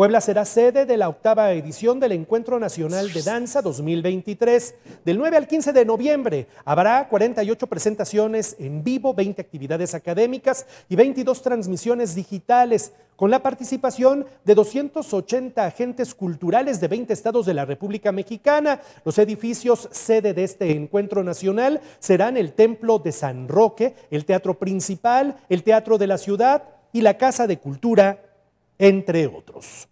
Puebla será sede de la octava edición del Encuentro Nacional de Danza 2023. Del 9 al 15 de noviembre habrá 48 presentaciones en vivo, 20 actividades académicas y 22 transmisiones digitales, con la participación de 280 agentes culturales de 20 estados de la República Mexicana. Los edificios sede de este encuentro nacional serán el Templo de San Roque, el Teatro Principal, el Teatro de la Ciudad y la Casa de Cultura entre otros.